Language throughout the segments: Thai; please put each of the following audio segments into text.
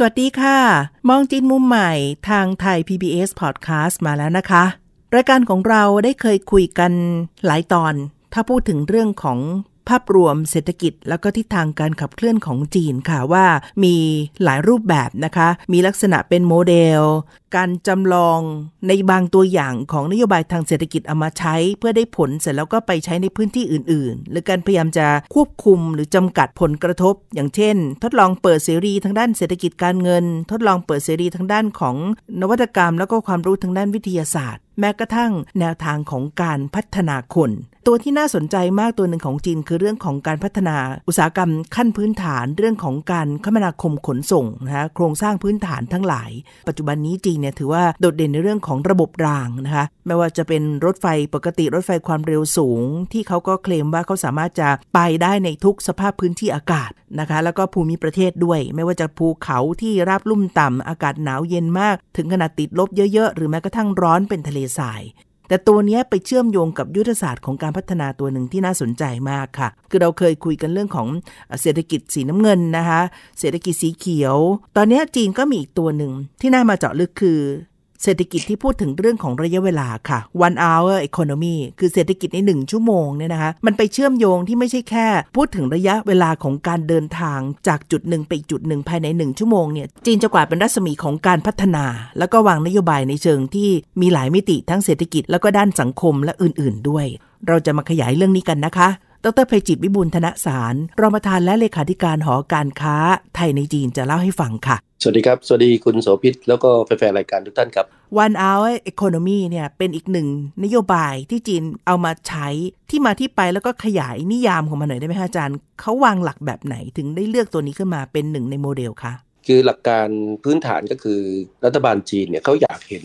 สวัสดีค่ะ มองจีนมุมใหม่ทางไทย PBS Podcast มาแล้วนะคะ รายการของเราได้เคยคุยกันหลายตอน ถ้าพูดถึงเรื่องของภาพรวมเศรษฐกิจแล้วก็ทิศทางการขับเคลื่อนของจีนค่ะว่ามีหลายรูปแบบนะคะ มีลักษณะเป็นโมเดล การจำลองในบางตัวอย่างของนโยบายทางเศรษฐกิจเอามาใช้เพื่อได้ผลเสร็จแล้วก็ไปใช้ในพื้นที่อื่น ๆ หรือการพยายามจะควบคุมหรือจำกัดผลกระทบ อย่างเช่น ทดลองเปิดเสรีทางด้านเศรษฐกิจการเงิน ทดลองเปิดเสรีทางด้านของนวัตกรรม แล้วก็ความรู้ทางด้านวิทยาศาสตร์ แม้กระทั่งแนวทางของการพัฒนาคนตัวที่น่าสนใจมากตัวหนึ่งของจีนคือเรื่องของการพัฒนาอุตสาหกรรมขั้นพื้นฐานเรื่องของการคมนาคมขนส่งนะคะโครงสร้างพื้นฐานทั้งหลาย ปัจจุบันนี้จีนเนี่ยถือว่าโดดเด่นในเรื่องของระบบรางนะคะไม่ว่าจะเป็นรถไฟปกติรถไฟความเร็วสูง ที่เขาก็เคลมว่าเขาสามารถจะไปได้ในทุกสภาพพื้นที่อากาศนะคะแล้วก็ภูมิประเทศด้วย ไม่ว่าจะภูเขาที่ราบลุ่มต่ำอากาศหนาวเย็นมาก ถึงขนาดติดลบเยอะๆ หรือแม้กระทั่งร้อนเป็นทะเลทรายแต่ตัวนี้ไปเชื่อมโยงกับยุทธศาสตร์ของการพัฒนาตัวหนึ่งที่น่าสนใจมากค่ะ คือเราเคยคุยกันเรื่องของเศรษฐกิจสีน้ำเงินนะคะ เศรษฐกิจสีเขียว ตอนนี้จีนก็มีอีกตัวหนึ่งที่น่ามาเจาะลึกคือเศรษฐกิจที่พูดถึงเรื่องของระยะเวลาค่ะ one hour economy คือเศรษฐกิจใน 1 ชั่วโมงเนี่ยนะคะมันไปเชื่อมโยงที่ไม่ใช่แค่ พูดถึงระยะเวลาของการเดินทางจากจุดหนึ่งไปจุดหนึ่งภายใน 1 ชั่วโมงเนี่ย จีนจะกวาเป็นรัศมีของการพัฒนา แล้วก็วางนโยบายในเชิงที่มีหลายมิติทั้งเศรษฐกิจแล้วก็ด้านสังคม และอื่นๆ ด้วย เราจะมาขยายเรื่องนี้กันนะคะ ดรเพจิตวิบูลธนสารรองประธานและเลขาธิการหอการค้า ไทยในจีนจะเล่าให้ฟังค่ะสวัสดีครับ สวัสดีคุณโสพิษแล้วก็แฟนๆรายการทุกท่านครับ One Hour Economy เนี่ยเป็นอีกหนึ่งนโยบายที่จีนเอามาใช้ที่มาที่ไปแล้วก็ขยายนิยามของมันหน่อยได้ไหมคะอาจารย์ เขาวางหลักแบบไหนถึงได้เลือกตัวนี้ขึ้นมาเป็นหนึ่งในโมเดลคะคือหลักการพื้นฐานก็คือรัฐบาลจีนเนี่ยเขาอยากเห็น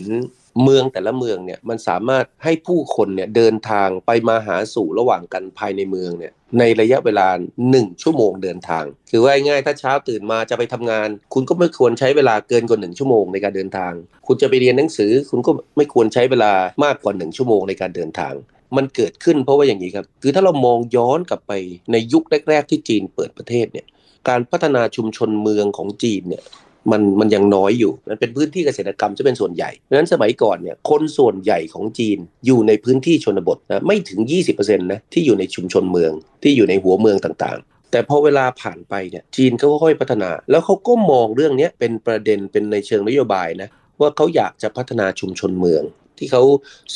เมือง แต่ละเมืองเนี่ยมันสามารถให้ผู้คนเนี่ยเดินทางไปมาหาสู่ระหว่างกันภายในเมืองเนี่ยในระยะเวลา 1 ชั่วโมงเดินทางคือว่าง่ายถ้าเช้าตื่นมาจะไปทำงาน คุณก็ไม่ควรใช้เวลาเกินกว่า 1 ชั่วโมงในการเดินทาง คุณจะไปเรียนหนังสือคุณก็ไม่ควรใช้เวลามากกว่า 1 ชั่วโมงในการเดินทาง มันเกิดขึ้นเพราะว่าอย่างนี้ครับคือถ้าเรามองย้อนกลับไปในยุคแรก ๆที่จีนเปิดประเทศเนี่ย การพัฒนาชุมชนเมืองของจีนเนี่ยมันมันยังน้อยอยู่ มันเป็นพื้นที่เกษตรกรรมจะเป็นส่วนใหญ่ดังนั้นสมัยก่อนเนี่ยคนส่วนใหญ่ของจีนอยู่ในพื้นที่ชนบทนะ ไม่ถึง 20%นะที่อยู่ในชุมชนเมืองที่อยู่ในหัวเมืองต่างๆ แต่พอเวลาผ่านไปเนี่ยจีนเขาค่อยพัฒนา แล้วเขาก็มองเรื่องนี้เป็นประเด็นเป็นในเชิงนโยบายนะว่าเขาอยากจะพัฒนาชุมชนเมือง ที่เขา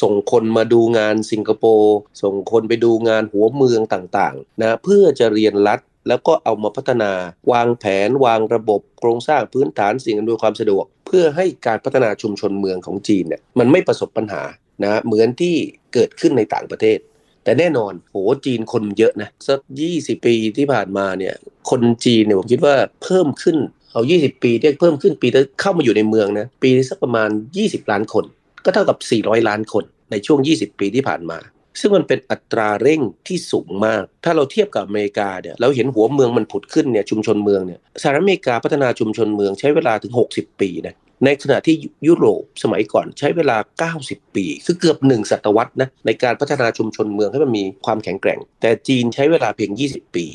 ส่งคนมาดูงานสิงคโปร์ส่งคนไปดูงานหัวเมืองต่างๆนะเพื่อจะเรียนรัดแล้วก็เอามาพัฒนาวางแผนวางระบบโครงสร้างพื้นฐานสิ่งอำนวยความสะดวก เพื่อให้การพัฒนาชุมชนเมืองของจีนเนี่ยมันไม่ประสบปัญหานะเหมือนที่เกิดขึ้นในต่างประเทศ แต่แน่นอนโหจีนคนเยอะนะสักิบปีที่ผ่านมาเนี่ยคนจีนเนี่ยผมคิดว่าเพิ่มขึ้นเอา 20 ปีเนี่ยเพิ่มขึ้นปีที่เข้ามาอยู่ในเมืองนะปีีสักประมาณ 20 ล้านคน ก็เท่ากับ 400 ล้านคนในช่วง 20 ปีที่ผ่านมาซึ่งมันเป็นอัตราเร่งที่สูงมาก ถ้าเราเทียบกับอเมริกาเนี่ยเราเห็นหัวเมืองมันผุดขึ้นเนี่ย ชุมชนเมืองเนี่ย สหรัฐอเมริกาพัฒนาชุมชนเมืองใช้เวลาถึง 60 ปีนะในขณะที่ยุโรปสมัยก่อนใช้เวลา 90 ปี คือเกือบหนึ่งศตวรรษนะในการพัฒนาชุมชนเมืองให้มันมีความแข็งแกร่ง แต่จีนใช้เวลาเพียง 20 ปี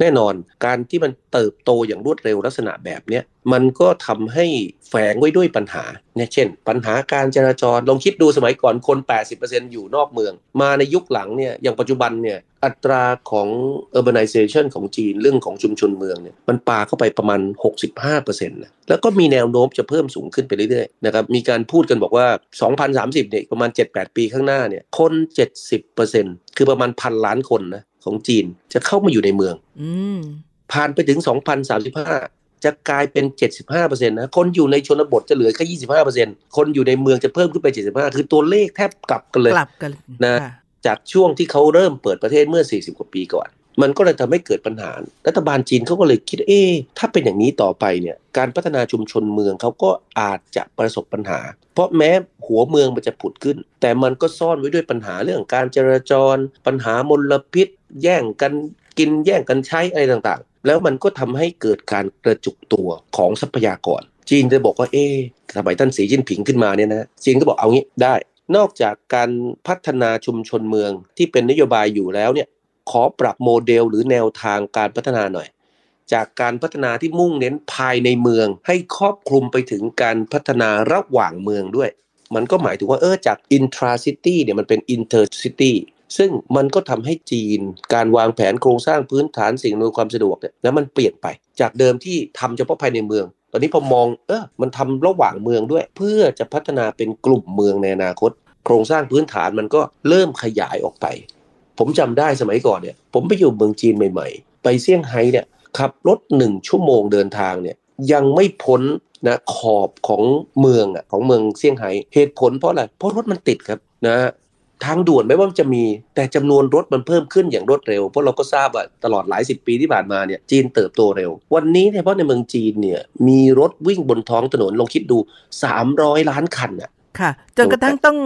แน่นอนการที่มันเติบโตอย่างรวดเร็วลักษณะแบบนี้มันก็ทำให้แฝงไว้ด้วยปัญหาเนี่ยเช่นปัญหาการจราจร ลองคิดดูสมัยก่อนคน 80%อยู่นอกเมือง มาในยุคหลังเนี่ยอย่างปัจจุบันเนี่ยอัตราของ urbanization ของจีนเรื่องของชุมชนเมืองเนี่ยมันปาเข้าไปประมาณ 65%นะแล้วก็มีแนวโน้มจะเพิ่มสูงขึ้นไปเรื่อยๆนะครับมีการพูดกันบอกว่า 2030เนี่ยประมาณ 7-8 ปีข้างหน้าเนี่ยคน 70%คือประมาณพันล้านคนนะของจีนจะเข้ามาอยู่ในเมืองอผ่านไปถึง 2035 จะกลายเป็น 75%นะคนอยู่ในชนบทจะเหลือแค่25%คนอยู่ในเมืองจะเพิ่มขึ้นไป 75 คือตัวเลขแทบกลับกันเลยกลับกันนะ จากช่วงที่เขาเริ่มเปิดประเทศเมื่อ 40 กว่าปีก่อนมันก็เลยทำให้เกิดปัญหา รัฐบาลจีนเขาก็เลยคิด เอ๊ถ้าเป็นอย่างนี้ต่อไปเนี่ย การพัฒนาชุมชนเมืองเขาก็อาจจะประสบปัญหา เพราะแม้หัวเมืองมันจะผุดขึ้น แต่มันก็ซ่อนไว้ด้วยปัญหาเรื่องการจราจร ปัญหามลพิษ แย่งกันกินแย่งกันใช้อะไรต่างๆ แล้วมันก็ทำให้เกิดการกระจุกตัวของทรัพยากร จีนจะบอกว่า เอ๊ทมไมท่านสีจิ้นผิงขึ้นมาเนี่ยนะ จีนก็บอกเอางี้ได้ นอกจากการพัฒนาชุมชนเมืองที่เป็นนโยบายอยู่แล้วเนี่ยขอปรับโมเดลหรือแนวทางการพัฒนาหน่อย จากการพัฒนาที่มุ่งเน้นภายในเมือง ให้ครอบคลุมไปถึงการพัฒนาระหว่างเมืองด้วย มันก็หมายถึงว่าเออจาก intra city เนี่ยมันเป็น inter city ซึ่งมันก็ทำให้จีน การวางแผนโครงสร้างพื้นฐานสิ่งอำนวยความสะดวกเนี่ยแล้วมันเปลี่ยนไปจากเดิมที่ทำเฉพาะภายในเมือง ตอนนี้พอมองเออมันทำระหว่างเมืองด้วย เพื่อจะพัฒนาเป็นกลุ่มเมืองในอนาคต โครงสร้างพื้นฐานมันก็เริ่มขยายออกไปผมจำได้สมัยก่อนเนี่ยผมไปอยู่เมืองจีนใหม่ ๆ ไปเซี่ยงไฮ้เนี่ยขับรถหนึ่งชั่วโมงเดินทางเนี่ยยังไม่พ้นนะขอบของเมืองอ่ะของเมืองเซี่ยงไฮ้เหตุผลเพราะอะไรเพราะรถมันติดครับนะทางด่วนไม่ว่าจะมีแต่จำนวนรถมันเพิ่มขึ้นอย่างรวดเร็ว เพราะเราก็ทราบว่าตลอดหลายสิบปีที่ผ่านมาเนี่ยจีนเติบโตเร็ว วันนี้เนี่ยเพราะในเมืองจีนเนี่ยมีรถวิ่งบนท้องถนนลองคิดดู 300 ล้านคันอ่ะค่ะจนกระทั่งต้อง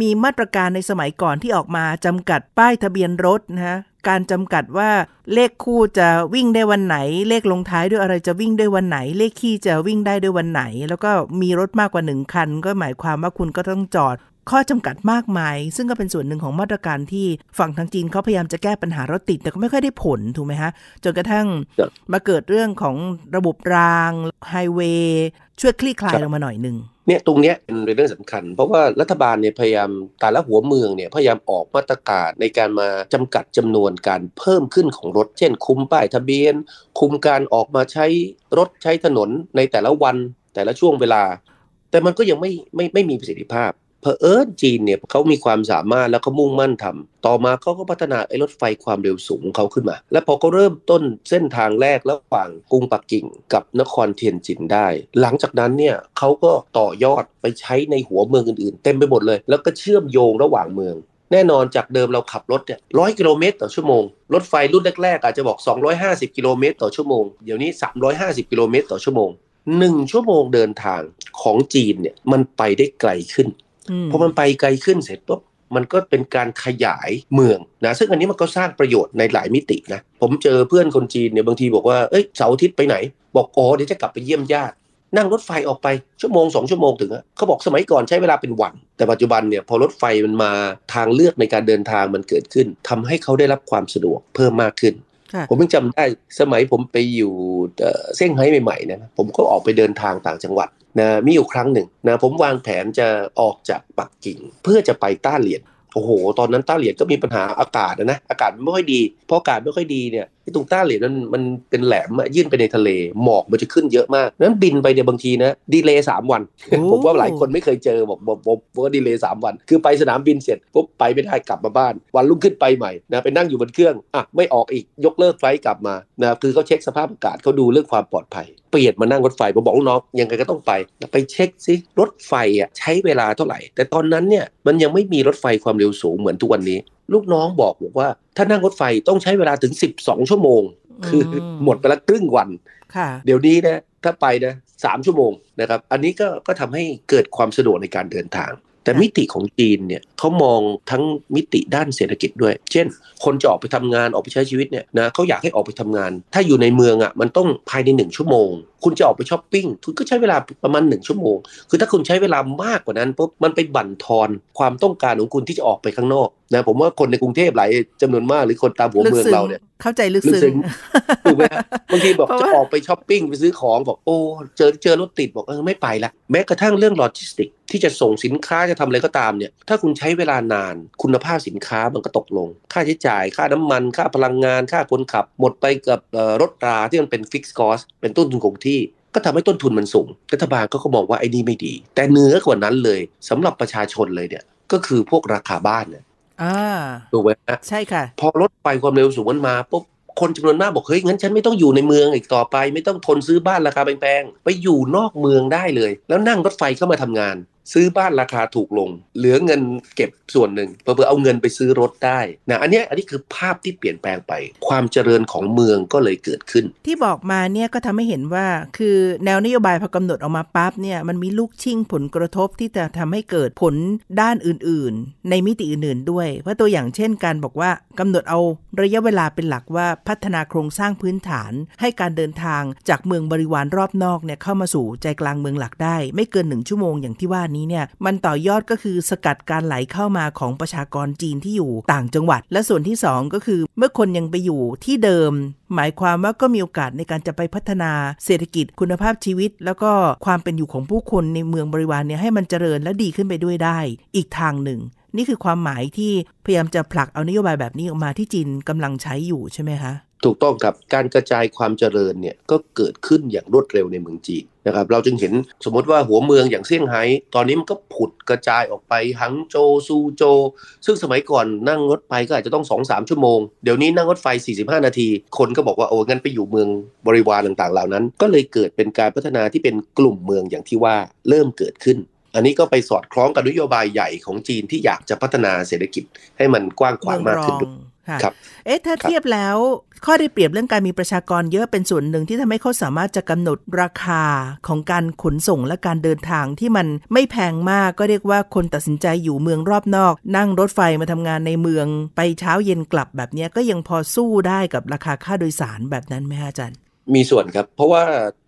มีมาตรการในสมัยก่อนที่ออกมาจำกัดป้ายทะเบียนรถนะฮะ การจำกัดว่าเลขคู่จะวิ่งได้วันไหน เลขลงท้ายด้วยอะไรจะวิ่งได้วันไหน เลขขี้จะวิ่งได้ด้วยวันไหน แล้วก็มีรถมากกว่าหนึ่งคัน ก็หมายความว่าคุณก็ต้องจอดข้อจำกัดมากมาย ซึ่งก็เป็นส่วนหนึ่งของมาตรการที่ฝั่งทางจีนเขาพยายามจะแก้ปัญหารถติดแต่ก็ไม่ค่อยได้ผลถูกไหมฮะ จนกระทั่งมาเกิดเรื่องของระบบรางไฮเวย์ ช่วยคลี่คลายลงมาหน่อยหนึ่งเนี่ยตรงเนี้ยเป็นเรื่องสำคัญ เพราะว่ารัฐบาลเนี่ยพยายามแต่ละหัวเมืองเนี่ยพยายามออกมาตรการในการมาจำกัดจำนวนการเพิ่มขึ้นของรถ เช่น คุมป้ายทะเบียน คุมการออกมาใช้รถใช้ถนนในแต่ละวันแต่ละช่วงเวลา แต่มันก็ยังไม่ไม่ไม่มีประสิทธิภาพเพอิ์จีนเนี่ยเขามีความสามารถแล้วก็มุ่งมั่นทำ ต่อมาเขาก็พัฒนาไอ้รถไฟความเร็วสูงเขาขึ้นมา และพอเขาเริ่มต้นเส้นทางแรกระหว่างกรุงปักกิ่งกับนครเทียนจินได้ หลังจากนั้นเนี่ยเขาก็ต่อยอดไปใช้ในหัวเมืองอื่นๆ เต็มไปหมดเลย แล้วก็เชื่อมโยงระหว่างเมือง แน่นอนจากเดิมเราขับรถเนี่ยร้อยกิโลเมตรต่อชั่วโมง รถไฟรุ่นแรก ๆ อาจจะบอก 250กิโลเมตรต่อชั่วโมง เดี๋ยวนี้ 350กิโลเมตรต่อชั่วโมง1 ชั่วโมงเดินทางของจีนเนี่ยมันไปได้ไกลขึ้นพอมันไปไกลขึ้นเสร็จปุ๊บมันก็เป็นการขยายเมืองนะซึ่งอันนี้มันก็สร้างประโยชน์ในหลายมิตินะ ผมเจอเพื่อนคนจีนเนี่ยบางทีบอกว่า เอ้ยเสาร์อาทิตย์ไปไหน บอกอ๋อเดี๋ยวจะกลับไปเยี่ยมญาตินั่งรถไฟออกไป ชั่วโมงสองชั่วโมงถึงเขาบอกสมัยก่อนใช้เวลาเป็นวัน แต่ปัจจุบันเนี่ย พอรถไฟมันมาทางเลือกในการเดินทางมันเกิดขึ้น ทำให้เขาได้รับความสะดวกเพิ่มมากขึ้นผมยังจำได้สมัยผมไปอยู่เซี่ยงไฮ้ใหม่ๆนะผมก็ออกไปเดินทางต่างจังหวัดนะมีอยู่ครั้งหนึ่งนะผมวางแผนจะออกจากปักกิ่ง เพื่อจะไปต้าเหลียน โอ้โห ตอนนั้นต้าเหลียนก็มีปัญหาอากาศนะนะ อากาศไม่ค่อยดีเพราะอากาศไม่ค่อยดีเนี่ยที่ตรงต้าเหลียนั้นมันเป็นแหลมยื่นไปในทะเล หมอกมันจะขึ้นเยอะมากนั้นบินไปเนี่ยบางทีนะดีเลย์สามวันผมว่าหลายคนไม่เคยเจอบอกบอกบอกว่าดีเลย์สามวัน คือไปสนามบินเสร็จปุ๊บไปไม่ได้กลับมาบ้าน วันรุ่งขึ้นไปใหม่นะไปนั่งอยู่บนเครื่องอ่ะไม่ออกอีกยกเลิกไฟล์กลับมานะคือเขาเช็คสภาพอากาศเขาดูเรื่องความปลอดภัยเปลี่ยนมานั่งรถไฟผมบอกน้องยังไงก็ต้องไปไปเช็คซิรถไฟอ่ะใช้เวลาเท่าไหร่ แต่ตอนนั้นเนี่ยมันยังไม่มีรถไฟความเร็วสูงเหมือนทุกวันนี้ลูกน้องบอกบอกว่าถ้านั่งรถไฟต้องใช้เวลาถึง 12 ชั่วโมง คือหมดไปละครึ่งวันเดี๋ยวนี้นะ ถ้าไปนะสามชั่วโมงนะครับ อันนี้ก็ก็ทำให้เกิดความสะดวกในการเดินทางแต่มิติของจีนเนี่ยเขามองทั้งมิติด้านเศรษฐกิจด้วย เช่น คนจะออกไปทำงานออกไปใช้ชีวิตเนี่ยนะเขาอยากให้ออกไปทำงาน ถ้าอยู่ในเมืองอะ่ะมันต้องภายใน1ชั่วโมง คุณจะออกไปช้อปปิ้งคุณก็ใช้เวลาประมาณ 1 ชั่วโมง คือถ้าคุณใช้เวลามากกว่านั้นปุ๊บมันไปบั่นทอนความต้องการของคุณที่จะออกไปข้างนอกนะผมว่าคนในกรุงเทพหลายจำนวนมากหรือคนตามหัวเมืองเราเนี่ยเข้าใจลึกซึ้งถูกไหมบางทีบอกจะออกไปช้อปปิ้งไปซื้อของบอกโอ้เจอเจอรถติดบอกเออไม่ไปละแม้กระทั่งเรื่องโลจิสติกที่จะส่งสินค้าจะทำอะไรก็ตามเนี่ย ถ้าคุณใช้เวลานาน คุณภาพสินค้ามันก็ตกลง ค่าใช้จ่ายค่าน้ำมัน ค่าพลังงาน ค่าคนขับ หมดไปกับรถราที่มันเป็นฟิกซ์คอสเป็นต้นทุนคงที่ ก็ทำให้ต้นทุนมันสูงรัฐบาลก็ก็มองว่าไอ้นี่ไม่ดี แต่เนื้อกว่านั้นเลย สำหรับประชาชนเลยเนี่ย ก็คือพวกราคาบ้านเนี่ยอ่าถูกไหมนะใช่ค่ะ พอรถไฟความเร็วสูงมันมาปุ๊บคนจำนวนมากบอกเฮ้ยงั้นฉันไม่ต้องอยู่ในเมืองอีกต่อไป ไม่ต้องทนซื้อบ้านราคาแพงๆไปอยู่นอกเมืองได้เลย แล้วนั่งรถไฟเข้ามาทำงานซื้อบ้านราคาถูกลง เหลือเงินเก็บส่วนหนึ่งเพื่อเอาเงินไปซื้อรถได้นะอันนี้อันนี้คือภาพที่เปลี่ยนแปลงไป ความเจริญของเมืองก็เลยเกิดขึ้น ที่บอกมาเนี่ย ก็ทำให้เห็นว่าคือแนวนโยบายพอกำหนดออกมาปั๊บเนี่ยมันมีลูกชิงผลกระทบที่จะทำให้เกิดผลด้านอื่นๆ ในมิติอื่นๆด้วยเพราะตัวอย่างเช่น การบอกว่ากำหนดเอา ระยะเวลาเป็นหลักว่าพัฒนาโครงสร้างพื้นฐานให้การเดินทางจากเมืองบริวารรอบนอกเนี่ยเข้ามาสู่ใจกลางเมืองหลักได้ ไม่เกินหนึ่งชั่วโมงอย่างที่ว่านี้ี้เนี่ยมันต่อยอดก็คือสกัดการไหลเข้ามาของประชากรจีนที่อยู่ต่างจังหวัด และส่วนที่ 2 ก็คือ เมื่อคนยังไปอยู่ที่เดิม หมายความว่าก็มีโอกาสในการจะไปพัฒนาเศรษฐกิจคุณภาพชีวิต แล้วก็ความเป็นอยู่ของผู้คนในเมืองบริวารเนี่ยให้มันเจริญและดีขึ้นไปด้วยได้ อีกทางหนึ่ง นี่คือความหมายที่พยายามจะผลักเอานโยบายแบบนี้ออกมาที่จีนกำลังใช้อยู่ใช่ไหมคะถูกต้องครับการกระจายความเจริญเนี่ยก็เกิดขึ้นอย่างรวดเร็วในเมืองจีนนะครับเราจึงเห็นสมมติว่าหัวเมืองอย่างเซี่ยงไฮ้ตอนนี้มันก็ผุดกระจายออกไปหังโจซูโจซึ่งสมัยก่อนนั่งรถไปก็อาจจะต้อง2อสชั่วโมงเดี๋ยวนี้นั่งรถไฟ 45 นาที คนก็บอกว่าโอ้งั้นไปอยู่เมืองบริวารต่างๆเหล่านั้น ก็เลยเกิดเป็นการพัฒนาที่เป็นกลุ่มเมืองอย่างที่ว่าเริ่มเกิดขึ้น อันนี้ก็ไปสอดคล้องกับนโยบายใหญ่ของจีนที่อยากจะพัฒนาเศรษฐกิจให้มันกว้างขวางมากขึ้นด้วยค่ะครับเอ๊ะถ้าเทียบแล้ว ข้อได้เปรียบเรื่องการมีประชากรเยอะเป็นส่วนหนึ่งที่ทำให้เขาสามารถจะกำหนดราคาของการขนส่งและการเดินทางที่มันไม่แพงมากก็เรียกว่าคนตัดสินใจอยู่เมืองรอบนอก นั่งรถไฟมาทำงานในเมือง ไปเช้าเย็นกลับแบบนี้ก็ยังพอสู้ได้กับราคาค่าโดยสารแบบนั้นไหมะอาจารย์มีส่วนครับ เพราะว่า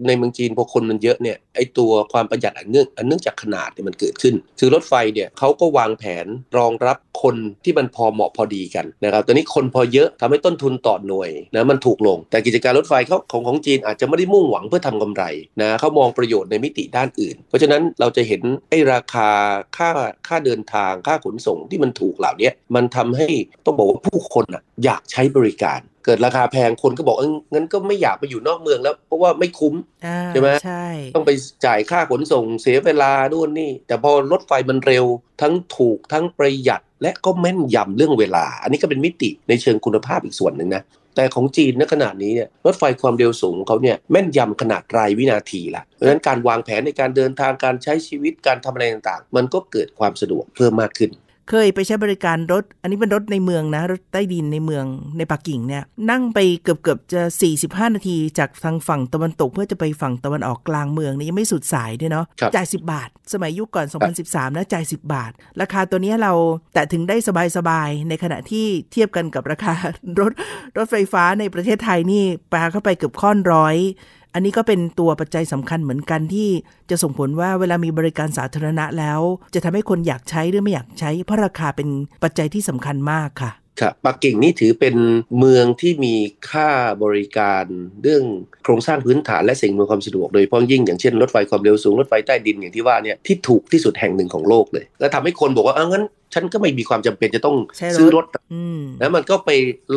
ในเมืองจีนพอคนมันเยอะเนี่ยไอตัวความประหยัดอันเนื่องอันเนื่องจากขนาดเนี่ยมันเกิดขึ้นคือรถไฟเนี่ยเขาก็วางแผนรองรับคนที่มันพอเหมาะพอดีกันนะครับตอนนี้คนพอเยอะทำให้ต้นทุนต่อหน่วยนะมันถูกลง แต่กิจการรถไฟเขาของของจีนอาจจะไม่ได้มุ่งหวังเพื่อทำกำไรนะเขามองประโยชน์ในมิติด้านอื่น เพราะฉะนั้นเราจะเห็นไอราคาค่าค่าเดินทางค่าขนส่งที่มันถูกเหล่านี้มันทำให้ต้องบอกว่าผู้คนอะอยากใช้บริการ เกิดราคาแพงคนก็บอกเอองั้นก็ไม่อยากไปอยู่นอกเมืองแล้วเพราะว่าไม่คุ้ม ใช่ไหมใช่ต้องไปจ่ายค่าขนส่ง เสียเวลาด้วยนี่ แต่พอรถไฟมันเร็วทั้งถูกทั้งประหยัด และก็แม่นยำเรื่องเวลา อันนี้ก็เป็นมิติในเชิงคุณภาพอีกส่วนหนึ่งนะ แต่ของจีนณขณะนี้เนี่ยรถไฟความเร็วสูงเขาเนี่ยแม่นยำขนาดรายวินาทีละเพราะฉะนั้นการวางแผนในการเดินทางการใช้ชีวิตการทำอะไรต่างๆมันก็เกิดความสะดวกเพิ่มมากขึ้นเคยไปใช้บริการรถอันนี้เป็นรถในเมืองนะรถใต้ดินในเมืองในปักกิ่งเนี่ยนั่งไปเกือบเกือบจะ 45 นาทีจากทางฝั่งตะวันตก เพื่อจะไปฝั่งตะวันออกกลางเมืองนี่ยังไม่สุดสายด้วยเนาะจ่าย 10 บาท สมัยยุคก่อน 2013นะจ่าย 10 บาท ราคาตัวนี้เราแต่ถึงได้สบายสบายในขณะที่เทียบกันกับราคารถรถไฟฟ้าในประเทศไทยนี่ปลาเข้าไปเกือบค่อนร้อยอันนี้ก็เป็นตัวปัจจัยสำคัญเหมือนกันที่จะส่งผลว่าเวลามีบริการสาธารณะแล้ว จะทำให้คนอยากใช้หรือไม่อยากใช้เพราะราคาเป็นปัจจัยที่สำคัญมากค่ะครับปักกิ่งนี่ถือเป็นเมืองที่มีค่าบริการเรื่องโครงสร้างพื้นฐานและสิ่งอำนวยความสะดวกโดยเฉพาะยิ่งอย่างเช่น รถไฟความเร็วสูง รถไฟใต้ดินอย่างที่ว่าเนี่ยที่ถูกที่สุดแห่งหนึ่งของโลกเลย แล้วทำให้คนบอกว่าเอางั้นฉันก็ไม่มีความจำเป็นจะต้องซื้อรถแล้วมันก็ไป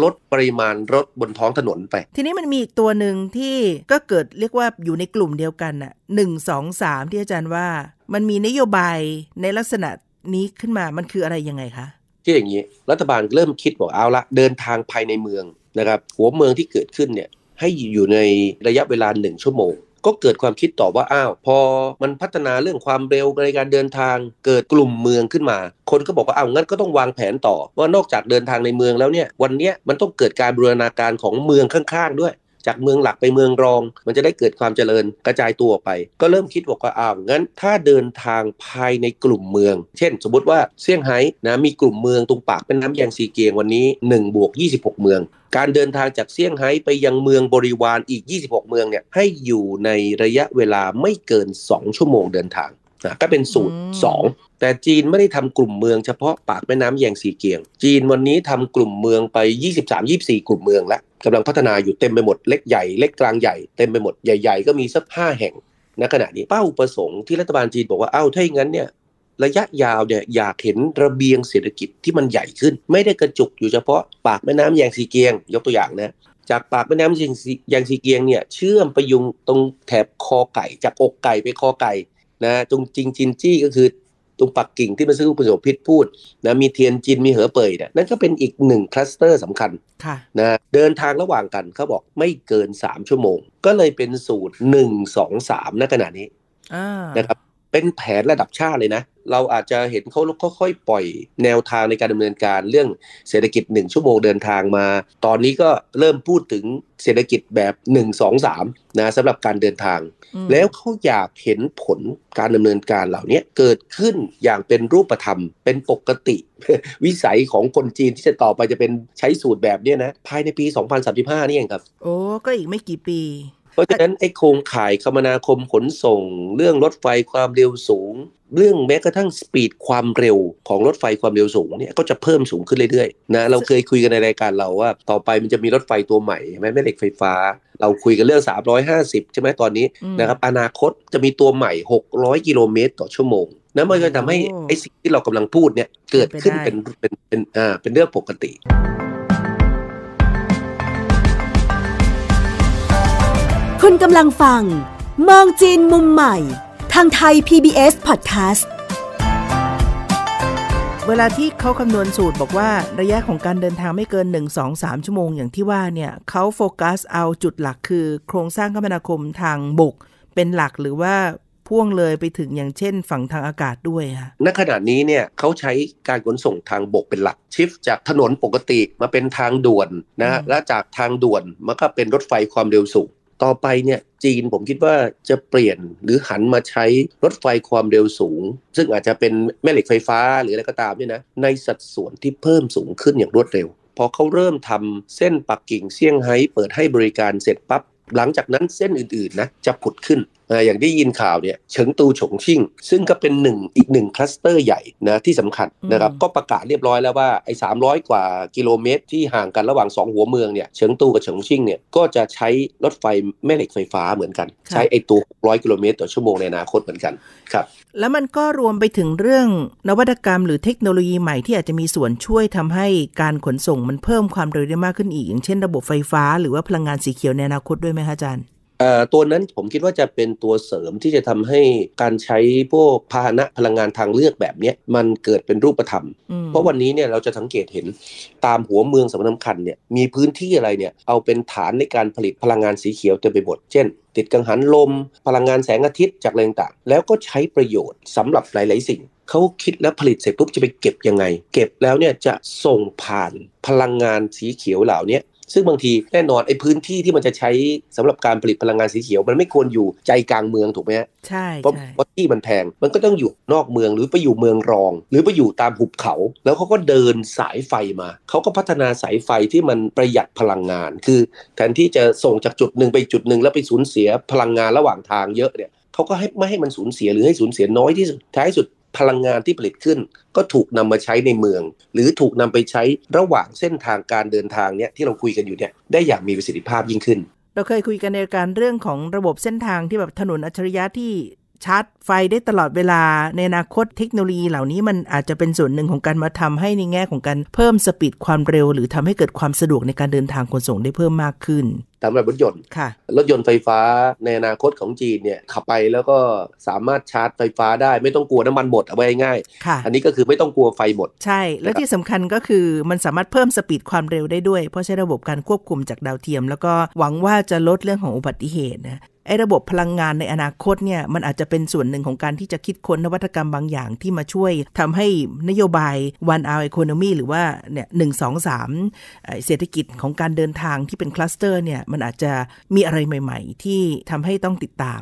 ลดปริมาณรถบนท้องถนนไป ทีนี้มันมีอีกตัวหนึ่งที่ก็เกิดเรียกว่าอยู่ในกลุ่มเดียวกันน่ะหนึ่งสองสามที่อาจารย์ว่า มันมีนโยบายในลักษณะนี้ขึ้นมามันคืออะไรยังไงคะที่อย่างนี้รัฐบาลเริ่มคิดบอกเอาละเดินทางภายในเมืองนะครับหัวเมืองที่เกิดขึ้นเนี่ยให้อยู่ในระยะเวลาหนึ่งชั่วโมงก็เกิดความคิดต่อว่าอ้าวพอมันพัฒนาเรื่องความเร็วในการเดินทาง เกิดกลุ่มเมืองขึ้นมา คนก็บอกว่าอ้าวงั้นก็ต้องวางแผนต่อว่านอกจากเดินทางในเมืองแล้วเนี่ยวันนี้มันต้องเกิดการบูรณาการของเมืองข้างๆ ด้วยจากเมืองหลักไปเมืองรอง มันจะได้เกิดความเจริญกระจายตัวไป ก็เริ่มคิดบอกว่าอ้าวงั้นถ้าเดินทางภายในกลุ่มเมือง เช่นสมมติว่าเซี่ยงไฮ้นะมีกลุ่มเมืองตรงปากเป็นน้ำแยงซีเกียงวันนี้ 1 บวก 26 เมือง การเดินทางจากเซี่ยงไฮ้ไปยังเมืองบริวารอีก 26 เมืองเนี่ยให้อยู่ในระยะเวลาไม่เกิน 2 ชั่วโมงเดินทางนะก็เป็นสูตร 2 แต่จีนไม่ได้ทำกลุ่มเมืองเฉพาะปากแม่น้ำแยงสีเกียง จีนวันนี้ทำกลุ่มเมืองไป 23 24 กลุ่มเมืองแล้วกำลังพัฒนาอยู่เต็มไปหมดเล็กใหญ่ เล็กกลางใหญ่ เต็มไปหมดใหญ่ๆ ก็มีสักห้าแห่งณขณะนี้เป้าประสงค์ที่รัฐบาลจีนบอกว่าเอ้า ถ้าอย่างนั้นเนี่ยระยะยาวเนี่ยอยากเห็นระเบียงเศรษฐกิจที่มันใหญ่ขึ้น ไม่ได้กระจุกอยู่เฉพาะปากแม่น้ำแยงสีเกียงยกตัวอย่างนะจากปากแม่น้ำแยงสีเกียงเนี่ยเชื่อมไปยุงตรงแถบคอไก่จากอกไก่ไปคอไก่นะจงจริงจินจี้ก็คือ ตรงปักกิ่งที่มันซึ่งคุณสมพิษพูดนะมีเทียนจินมีเหอเปยเนี่ยนั่นก็เป็นอีกหนึ่งคลัสเตอร์สำคัญคะนะเดินทางระหว่างกันเขาบอกไม่เกิน 3 ชั่วโมง ก็เลยเป็นสูตร1 2 3ณขณะนี้นะครับเป็นแผนระดับชาติเลยนะ เราอาจจะเห็นเขาค่อยๆปล่อยแนวทางในการดำเนินการเรื่องเศรษฐกิจ 1 ชั่วโมงเดินทางมา ตอนนี้ก็เริ่มพูดถึงเศรษฐกิจแบบ 1 2 3 นะสำหรับการเดินทาง แล้วเขาอยากเห็นผลการดำเนินการเหล่านี้เกิดขึ้นอย่างเป็นรูปธรรม เป็นปกติ วิสัยของคนจีนที่จะต่อไปจะเป็นใช้สูตรแบบนี้นะภายในปี 2035 นี่เองครับโอ้ก็อีกไม่กี่ปีเพราะฉะนั้นไอ้โครงข่ายคมนาคมขนส่ง เรื่องรถไฟความเร็วสูง เรื่องแม้กระทั่งสปีดความเร็วของรถไฟความเร็วสูงเนี่ยก็จะเพิ่มสูงขึ้นเรื่อยๆนะเราเคยคุยกันในรายการเราว่า ต่อไปมันจะมีรถไฟตัวใหม่ใช่ไหมแม่เหล็กไฟฟ้า เราคุยกันเรื่อง 350 ใช่ไหมตอนนี้นะครับ อนาคตจะมีตัวใหม่ 600 กิโลเมตรต่อชั่วโมงนัมนก็ทำให้ไอ้สิ่งที่เรากำลังพูดเนี่ยเกิดขึ้นเป็นเป็นเป็นอ่าเป็นเรื่องปกติคุณกำลังฟัง มองจีนมุมใหม่ทางไทย PBS Podcast เวลาที่เขาคำนวณสูตรบอกว่า ระยะของการเดินทางไม่เกิน 1 2 3 ชั่วโมง อย่างที่ว่าเนี่ย เขาโฟกัสเอาจุดหลักคือ โครงสร้างคมนาคมทางบกเป็นหลักหรือว่าพ่วงเลยไปถึงอย่างเช่นฝั่งทางอากาศด้วยค่ะณขณะนี้เนี่ย เขาใช้การขนส่งทางบกเป็นหลักชิฟจากถนนปกติมาเป็นทางด่วนนะและจากทางด่วนมันก็เป็นรถไฟความเร็วสูงต่อไปเนี่ยจีนผมคิดว่าจะเปลี่ยนหรือหันมาใช้รถไฟความเร็วสูง ซึ่งอาจจะเป็นแม่เหล็กไฟฟ้าหรืออะไรก็ตามเนี่ยนะในสัดส่วนที่เพิ่มสูงขึ้นอย่างรวดเร็ว พอเขาเริ่มทำเส้นปักกิ่งเซี่ยงไฮ้ เปิดให้บริการเสร็จปับ๊บ หลังจากนั้นเส้นอื่นๆนะจะผุดขึ้นอย่างได้ยินข่าวเนี่ยเฉิงตูฉงชิ่ง ซึ่งก็เป็นหนึ่งอีกหนึ่งคลัสเตอร์ใหญ่นะที่สำคัญนะครับก็ประกาศเรียบร้อยแล้วว่าไอ้สามกว่ากิโลเมตรที่ห่างกันระหว่าง 2 หัวเมืองเนี่ยเฉิงตูกับเฉิงชิ่งเนี่ยก็จะใช้รถไฟแม่เหล็กไฟฟ้าเหมือนกัน ใช้ไอ้ตัวร้อยกิโลเมตรต่อชั่วโมงในอนาคตเหมือนกันครับแล้วมันก็รวมไปถึงเรื่องนวัตกรรมหรือเทคโนโลยีใหม่ที่อาจจะมีส่วนช่วยทำให้การขนส่งมันเพิ่มความเร็วได้มากขึ้นอีกอย่างเช่น ระบบไฟฟ้า หรือว่าพลังงานสีเขียวในอนาคตด้วยไหมคะอาจารย์ตัวนั้นผมคิดว่าจะเป็นตัวเสริมที่จะทำให้การใช้พวกพาหนะพลังงานทางเลือกแบบนี้มันเกิดเป็นรูปธรรม เพราะวันนี้เนี่ย เราจะสังเกตเห็นตามหัวเมืองสำคัญเนี่ยมีพื้นที่อะไรเนี่ย เอาเป็นฐานในการผลิตพลังงานสีเขียวเต็มไปหมดเช่น ติดกังหันลมพลังงานแสงอาทิตย์จากแรงต่างแล้วก็ใช้ประโยชน์สำหรับหลาย ๆ สิ่งเขาคิดแล้วผลิตเสร็จปุ๊บจะไปเก็บยังไง เก็บแล้วเนี่ยจะส่งผ่านพลังงานสีเขียวเหล่านี้ซึ่งบางทีแน่นอนไอ้พื้นที่ ที่มันจะใช้สำหรับการผลิตพลังงานสีเขียว มันไม่ควรอยู่ใจกลางเมืองถูกไหมใช่เพราะที่มันแพงมันก็ต้องอยู่นอกเมืองหรือไปอยู่เมืองรอง หรือไปอยู่ตามหุบเขา แล้วเขาก็เดินสายไฟมาเขาก็พัฒนาสายไฟที่มันประหยัดพลังงาน คือแทนที่จะส่งจากจุดหนึ่งไปจุดหนึ่งแล้วไปสูญเสียพลังงานระหว่างทางเยอะเนี่ยเขาก็ให้ไม่ให้มันสูญเสียหรือให้สูญเสียน้อยที่สุดท้ายสุดพลังงานที่ผลิตขึ้นก็ถูกนำมาใช้ในเมือง หรือถูกนำไปใช้ระหว่างเส้นทางการเดินทางเนี่ยที่เราคุยกันอยู่เนี่ยได้อย่างมีประสิทธิภาพยิ่งขึ้น เราเคยคุยกันในการเรื่องของระบบเส้นทางที่แบบถนนอัจฉริยะที่ชาร์จไฟได้ตลอดเวลาในอนาคตเทคโนโลยีเหล่านี้มันอาจจะเป็นส่วนหนึ่งของการมาทำให้ในแง่ของการเพิ่มสปีดความเร็ว หรือทำให้เกิดความสะดวกในการเดินทางขนส่งได้เพิ่มมากขึ้นสำหรับรถยนต์รถยนต์ไฟฟ้าในอนาคตของจีนเนี่ยขับไปแล้วก็สามารถชาร์จไฟฟ้าได้ ไม่ต้องกลัวน้ำมันหมดเอาไว้ง่ายอันนี้ก็คือไม่ต้องกลัวไฟหมด ใช่ แล้วที่สำคัญก็คือมันสามารถเพิ่มสปีดความเร็วได้ด้วย เพราะใช้ระบบการควบคุมจากดาวเทียม แล้วก็หวังว่าจะลดเรื่องของอุบัติเหตุนะ ไอ้ระบบพลังงานในอนาคตเนี่ยมันอาจจะเป็นส่วนหนึ่งของการที่จะคิดค้นนวัตกรรมบางอย่าง ที่มาช่วยทำให้นโยบาย one hour economy หรือว่าเนี่ยหนึ่งสองสามเศรษฐกิจของการเดินทางที่เป็นคลัสเตอร์เนี่ยมันอาจจะมีอะไรใหม่ๆที่ทำให้ต้องติดตาม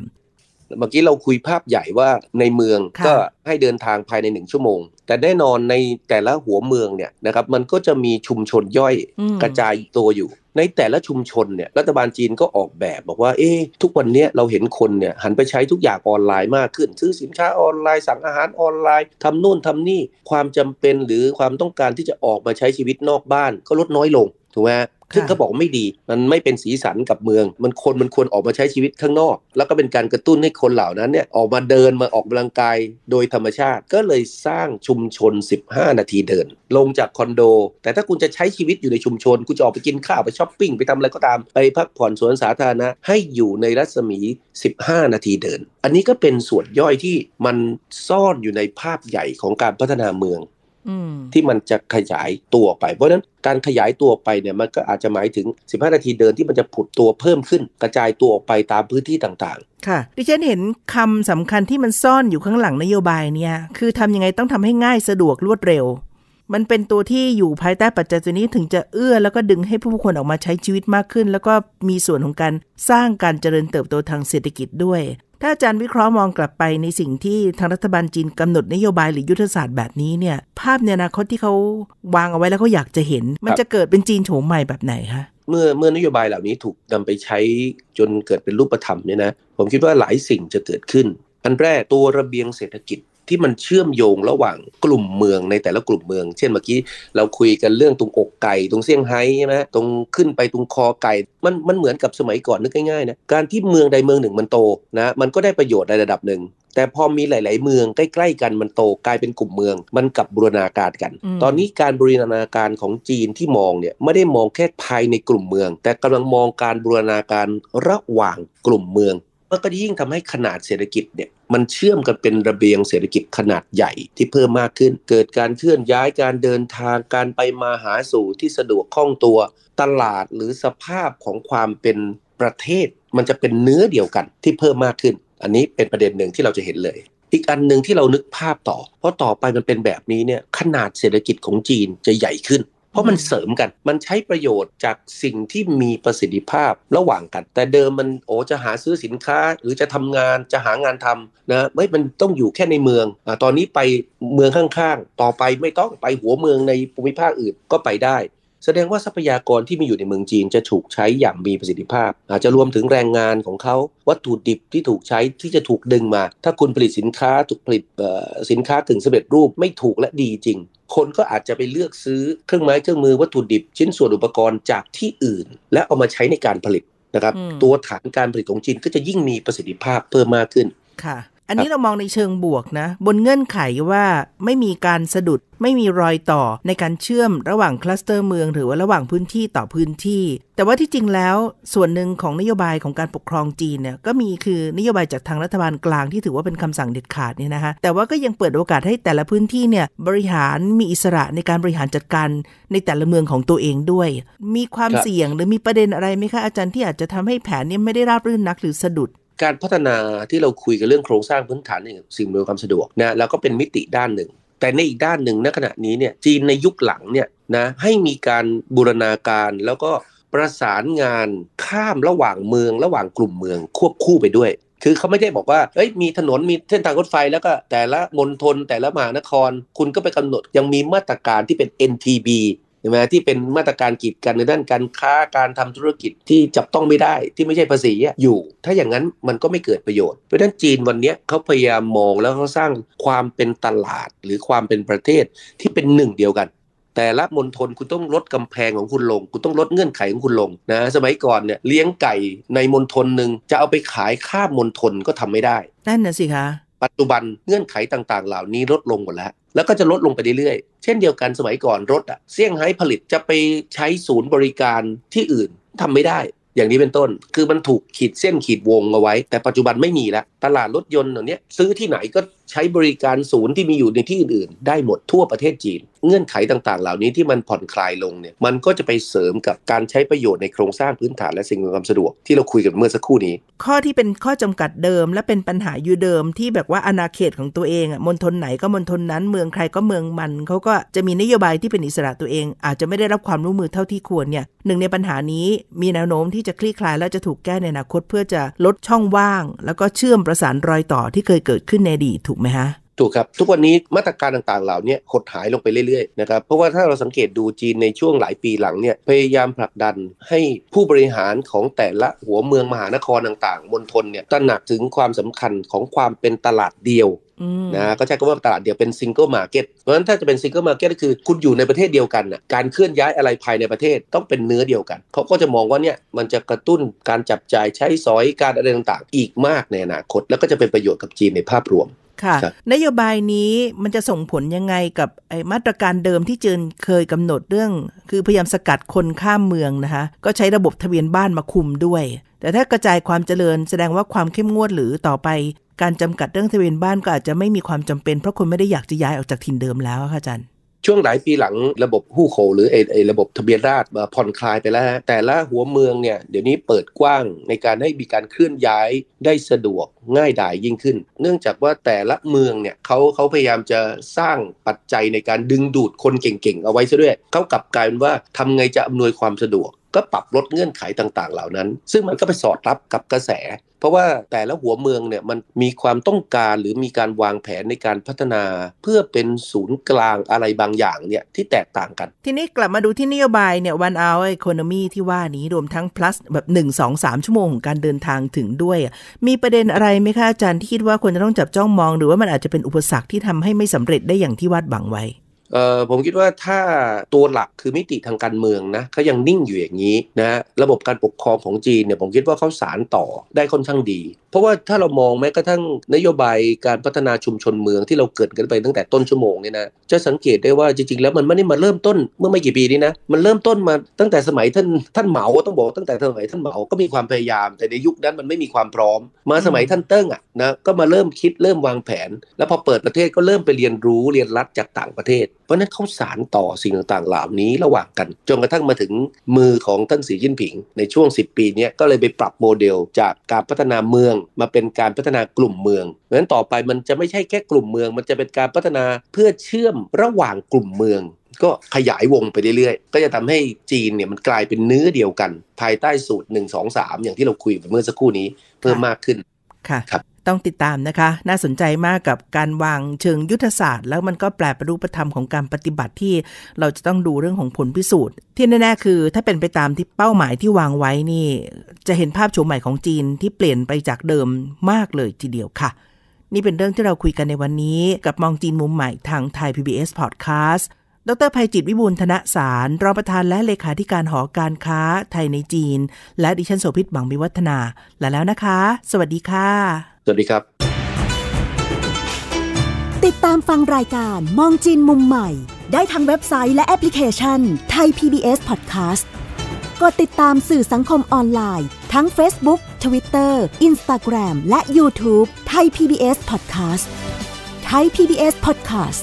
เมื่อกี้เราคุยภาพใหญ่ว่าในเมืองก็ให้เดินทางภายในหนึ่งชั่วโมง แต่แน่นอนในแต่ละหัวเมืองเนี่ยนะครับมันก็จะมีชุมชนย่อยกระจายตัวอยู่ ในแต่ละชุมชนเนี่ยรัฐบาลจีนก็ออกแบบ บอกว่า เอ๊ทุกวันนี้เราเห็นคนเนี่ยหันไปใช้ทุกอย่างออนไลน์มากขึ้น ซื้อสินค้าออนไลน์ สั่งอาหารออนไลน์ทำนู่นทำนี่ความจำเป็นหรือความต้องการที่จะออกมาใช้ชีวิตนอกบ้านก็ลดน้อยลงถูกไหมซึ่งเขาบอกไม่ดีมันไม่เป็นสีสันกับเมือง มันคนมันควรออกมาใช้ชีวิตข้างนอก แล้วก็เป็นการกระตุ้นให้คนเหล่านั้นเนี่ย ออกมาเดินมาออกกำลังกายโดยธรรมชาติก็เลยสร้างชุมชน 15 นาทีเดิน ลงจากคอนโด แต่ถ้าคุณจะใช้ชีวิตอยู่ในชุมชนคุณจะออกไปกินข้าวไปช้อปปิ้งไปทำอะไรก็ตาม ไปพักผ่อนสวนสาธารณะให้อยู่ในรัศมี 15 นาทีเดิน อันนี้ก็เป็นส่วนย่อยที่มันซ่อนอยู่ในภาพใหญ่ของการพัฒนาเมืองที่มันจะขยายตัวไป เพราะฉะนั้นการขยายตัวไปเนี่ยมันก็อาจจะหมายถึง 15 นาทีเดินที่มันจะผุดตัวเพิ่มขึ้นกระจายตัวออกไปตามพื้นที่ต่างๆ ค่ะ ดิฉันเห็นคำสำคัญที่มันซ่อนอยู่ข้างหลังนโยบายเนี่ย คือทำยังไงต้องทำให้ง่ายสะดวกรวดเร็ว มันเป็นตัวที่อยู่ภายใต้ปัจจัยตัวนี้ถึงจะเอื้อแล้วก็ดึงให้ผู้คนออกมาใช้ชีวิตมากขึ้น แล้วก็มีส่วนของการสร้างการเจริญเติบโตทางเศรษฐกิจด้วยถ้าอาจารย์วิเคราะห์มองกลับไปในสิ่งที่ทางรัฐบาลจีนกำหนดนโยบายหรือยุทธศาสตร์แบบนี้เนี่ยภาพในอนาคตที่เขาวางเอาไว้แล้วเขาอยากจะเห็น มันจะเกิดเป็นจีนโฉมใหม่แบบไหนคะเมื่อเมื่อนโยบายเหล่านี้ถูกนำไปใช้จนเกิดเป็นรูปธรรมเนี่ยนะผมคิดว่าหลายสิ่งจะเกิดขึ้น อันแรกตัวระเบียงเศรษฐกิจที่มันเชื่อมโยงระหว่างกลุ่มเมืองในแต่ละกลุ่มเมือง เช่นเมื่อกี้เราคุยกันเรื่องตรงอกไก่ตรงเซี่ยงไฮ้ใช่ไหมตรงขึ้นไปตรงคอไก่มันมันเหมือนกับสมัยก่อนนึกง่ายๆนะการที่เมืองใดเมืองหนึ่งมันโตนะมันก็ได้ประโยชน์ในระดับหนึ่งแต่พอมีหลาย ๆเมืองใกล้ ๆ กันมันโตกลายเป็นกลุ่มเมือง มันกับบูรณาการกัน ตอนนี้การบูรณาการของจีนที่มองเนี่ยไม่ได้มองแค่ภายในกลุ่มเมือง แต่กำลังมองการบูรณาการระหว่างกลุ่มเมืองมันก็ยิ่งทำให้ขนาดเศรษฐกิจเนี่ยมันเชื่อมกันเป็นระเบียงเศรษฐกิจขนาดใหญ่ที่เพิ่มมากขึ้น เกิดการเคลื่อนย้ายการเดินทางการไปมาหาสู่ที่สะดวกคล่องตัว ตลาดหรือสภาพของความเป็นประเทศมันจะเป็นเนื้อเดียวกันที่เพิ่มมากขึ้น อันนี้เป็นประเด็นหนึ่งที่เราจะเห็นเลย อีกอันหนึ่งที่เรานึกภาพต่อ เพราะต่อไปมันเป็นแบบนี้เนี่ยขนาดเศรษฐกิจของจีนจะใหญ่ขึ้นเพราะมันเสริมกัน มันใช้ประโยชน์จากสิ่งที่มีประสิทธิภาพระหว่างกัน แต่เดิมมันโอจะหาซื้อสินค้าหรือจะทำงานจะหางานทำนะไม่มันต้องอยู่แค่ในเมืองอตอนนี้ไปเมืองข้างๆ ต่อไปไม่ต้องไปหัวเมืองในภูมิภาคอื่นก็ไปได้แสดงว่าทรัพยากรที่มีอยู่ในเมืองจีน จะถูกใช้อย่างมีประสิทธิภาพ อาจจะรวมถึงแรงงานของเขา วัตถุดิบที่ถูกใช้ที่จะถูกดึงมา ถ้าคุณผลิตสินค้าถูกผลิตสินค้าถึงสำเร็จรูปไม่ถูกและดีจริง คนก็อาจจะไปเลือกซื้อเครื่องไม้เครื่องมือวัตถุดิบ ชิ้นส่วนอุปกรณ์จากที่อื่น และเอามาใช้ในการผลิตนะครับ ตัวฐานการผลิตของจีนก็จะยิ่งมีประสิทธิภาพเพิ่มมากขึ้นอันนี้เรามองในเชิงบวกนะบนเงื่อนไขว่าไม่มีการสะดุด ไม่มีรอยต่อในการเชื่อมระหว่างคลัสเตอร์เมือง หรือว่าระหว่างพื้นที่ต่อพื้นที่ แต่ว่าที่จริงแล้ว ส่วนหนึ่งของนโยบายของการปกครองจีนเนี่ยก็มีคือนโยบายจากทางรัฐบาลกลางที่ถือว่าเป็นคำสั่งเด็ดขาดเนี่ยนะคะแต่ว่าก็ยังเปิดโอกาสให้แต่ละพื้นที่เนี่ยบริหารมีอิสระในการบริหารจัดการในแต่ละเมืองของตัวเองด้วย มีความเสี่ยงหรือมีประเด็นอะไรไหมคะอาจารย์ที่อาจจะทำให้แผนนี้ไม่ได้ราบรื่นนัก หรือสะดุดการพัฒนาที่เราคุยกันเรื่องโครงสร้างพื้นฐานอย่างสิ่งอำนวยความสะดวกนะเราก็เป็นมิติด้านหนึ่ง แต่ในอีกด้านหนึ่งณขณะนี้เนี่ยจีนในยุคหลังเนี่ยนะให้มีการบูรณาการแล้วก็ประสานงานข้ามระหว่างเมือง ระหว่างกลุ่มเมือง ควบคู่ไปด้วย คือเขาไม่ได้บอกว่าเอ้ยมีถนนมีเส้นทางรถไฟแล้วก็แต่ละมณฑลแต่ละมหานคร คุณก็ไปกำหนดยังมีมาตรการที่เป็น NTB ใช่ไหมที่เป็นมาตรการกีดกันในด้านการค้าการทำธุรกิจที่จับต้องไม่ได้ที่ไม่ใช่ภาษีอยู่ ถ้าอย่างนั้นมันก็ไม่เกิดประโยชน์เพราะฉะนั้นจีนวันนี้เขาพยายามมองแล้วเขาสร้างความเป็นตลาดหรือความเป็นประเทศที่เป็นหนึ่งเดียวกัน แต่ละมณฑลคุณต้องลดกำแพงของคุณลงคุณต้องลดเงื่อนไขของคุณลงนะสมัยก่อนเนี่ยเลี้ยงไก่ในมณฑลหนึ่งจะเอาไปขายข้ามมณฑลก็ทำไม่ได้นั่นนะสิคะปัจจุบันเงื่อนไขต่างๆเหล่านี้ลดลงหมดแล้ว แล้วก็จะลดลงไปเรื่อย ๆ เช่นเดียวกันสมัยก่อนรถอะเซี่ยงไฮ้ผลิตจะไปใช้ศูนย์บริการที่อื่น ทำไม่ได้ อย่างนี้เป็นต้น คือมันถูกขีดเส้นขีดวงเอาไว้ แต่ปัจจุบันไม่มีแล้ว ตลาดรถยนต์เหล่านี้ซื้อที่ไหนก็ใช้บริการศูนย์ที่มีอยู่ในที่อื่นๆ ได้หมดทั่วประเทศจีน เงื่อนไขต่าง ๆ เหล่านี้ที่มันผ่อนคลายลงเนี่ยมันก็จะไปเสริมกับการใช้ประโยชน์ในโครงสร้างพื้นฐานและสิ่งอำนวยความสะดวกที่เราคุยกันเมื่อสักครู่นี้ ข้อที่เป็นข้อจำกัดเดิมและเป็นปัญหาอยู่เดิม ที่แบบว่าอาณาเขตของตัวเองอ่ะมณฑลไหนก็มณฑลนั้น เมืองใครก็เมืองมันเขาก็จะมีนโยบายที่เป็นอิสระตัวเอง อาจจะไม่ได้รับความร่วมมือเท่าที่ควรเนี่ยหนึ่งในปัญหานี้มีแนวโน้มที่จะคลี่คลายและจะถูกแก้ในอนาคตเพื่อจะลดช่องว่าง แล้วก็เชื่อมประสานรอยต่อที่เคยเกิดขึ้นในอดีตถถูกไหมฮะถูกครับ ทุกวันนี้มาตรการต่าง ๆเหล่านี้หดหายลงไปเรื่อยๆนะครับเพราะว่าถ้าเราสังเกตดูจีนในช่วงหลายปีหลังเนี่ยพยายามผลักดันให้ผู้บริหารของแต่ละหัวเมืองมหานครต่าง ๆมณฑลเนี่ยตระหนักถึงความสำคัญของความเป็นตลาดเดียวนะก็ใช้คำว่าตลาดเดียวเป็นซิงเกิลมาร์เก็ตเพราะฉะนั้นถ้าจะเป็นซิงเกิลมาร์เก็ตก็คือคุณอยู่ในประเทศเดียวกันการเคลื่อนย้ายอะไรภายในประเทศต้องเป็นเนื้อเดียวกันเขาก็จะมองว่าเนี่ยมันจะกระตุ้นการจับจ่ายใช้สอยการอะไรต่าง ๆ อีกมากในอนาคตแล้วก็จะเป็นประโยชน์กับจีนในภาพรวมค่ะนโยบายนี้มันจะส่งผลยังไงกับไอมาตรการเดิมที่เจินเคยกำหนดเรื่อง คือพยายามสกัดคนข้ามเมือง นะคะก็ใช้ระบบทะเบียนบ้านมาคุมด้วย แต่ถ้ากระจายความเจริญแสดงว่าความเข้มงวดหรือต่อไปการจำกัดเรื่องทะเบียนบ้านก็อาจจะไม่มีความจำเป็น เพราะคนไม่ได้อยากจะย้ายออกจากถิ่นเดิมแล้ว ค่ะจันยช่วงหลายปีหลังระบบหู้โขหรือไอ้ระบบทะเบียนราษฎรผ่อนคลายไปแล้ว แต่ละหัวเมืองเนี่ยเดี๋ยวนี้เปิดกว้างในการให้มีการเคลื่อนย้ายได้สะดวกง่ายดายยิ่งขึ้น เนื่องจากว่าแต่ละเมืองเนี่ยเขาเขาพยายามจะสร้างปัจจัยในการดึงดูดคนเก่งๆเอาไว้ซะด้วยเขากลับกลายเป็นว่าทำไงจะอำนวยความสะดวกก็ปรับลดเงื่อนไขต่างๆเหล่านั้น ซึ่งมันก็ไปสอดรับกับกระแส เพราะว่าแต่ละหัวเมืองเนี่ยมันมีความต้องการหรือมีการวางแผนในการพัฒนา เพื่อเป็นศูนย์กลางอะไรบางอย่างเนี่ยที่แตกต่างกัน ทีนี้กลับมาดูที่นโยบายเนี่ยวันเอาไอโคโนมีที่ว่านี้รวมทั้ง plus แบบ1 2 3 ชั่วโมงของการเดินทางถึงด้วย มีประเด็นอะไรไหมคะอาจารย์ที่คิดว่าควรจะต้องจับจ้องมอง หรือว่ามันอาจจะเป็นอุปสรรคที่ทำให้ไม่สำเร็จได้อย่างที่วาดหวังไว้เอ่อผมคิดว่าถ้าตัวหลักคือมิติทางการเมืองนะเขายังนิ่งอยู่อย่างนี้นะระบบการปกครองของจีนเนี่ยผมคิดว่าเขาสารต่อได้ค่อนข้างดีเพราะว่าถ้าเรามองแม้กระทั่งนโยบายการพัฒนาชุมชนเมืองที่เราเกิดกันไปตั้งแต่ต้นชั่วโมงเนี่ยนะจะสังเกตได้ว่าจริงๆแล้วมันไม่ได้มาเริ่มต้นเมื่อไม่กี่ปีนี้นะมันเริ่มต้นมาตั้งแต่สมัยท่านท่านเหมาต้องบอก ตั้งแต่สมัยท่านเหมาก็มีความพยายาม แต่ในยุคนั้นมันไม่มีความพร้อม มาสมัยท่านเติ้งอ่ะนะก็มาเริ่มคิดเริ่มวางแผน แล้วพอเปิดประเทศก็เริ่มไปเรียนรู้เรียนรัดจากต่างประเทศ เพราะนั้นเขาสารต่อสิ่งต่างๆเหล่านี้ระหว่างกันจนกระทั่งมาถึงมือของท่านสีจิ้นผิง ในช่วง 10 ปีนี้ก็เลยไปปรับโมเดลจากการพัฒนาเมืองมาเป็นการพัฒนากลุ่มเมืองเพราะฉะนั้นต่อไปมันจะไม่ใช่แค่กลุ่มเมือง มันจะเป็นการพัฒนาเพื่อเชื่อมระหว่างกลุ่มเมือง ก็ขยายวงไปเรื่อยๆ ก็จะทำให้จีนเนี่ยมันกลายเป็นเนื้อเดียวกัน ภายใต้สูตร 1 2 3 อย่างที่เราคุยเมื่อสักครู่นี้ เพิ่มมากขึ้น ค่ะ ครับต้องติดตามนะคะ น่าสนใจมากกับการวางเชิงยุทธศาสตร์แล้วมันก็แปลประูปธรรมของการปฏิบัติที่เราจะต้องดูเรื่องของผลพิสูจน์ที่แน่ๆ คือถ้าเป็นไปตามที่เป้าหมายที่วางไว้นี่ จะเห็นภาพโฉมใหม่ของจีนที่เปลี่ยนไปจากเดิมมากเลยทีเดียวค่ะ นี่เป็นเรื่องที่เราคุยกันในวันนี้กับมองจีนมุมใหม่ทางไทย PBS Podcast ดรภัยจิต วิบูลธนสารรองประธานและเลขาธิการหอการค้าไทยในจีน และดิฉันโสภิตบังมิวัฒนาละแล้วนะคะ สวัสดีค่ะ สวัสดีครับ ติดตามฟังรายการมองจีนมุมใหม่ ได้ทางเว็บไซต์และแอปพลิเคชันไทย PBS Podcast กดติดตามสื่อสังคมออนไลน์ ทั้ง Facebook Twitter Instagram และ YouTube ไทย PBS Podcast ไทย PBS Podcast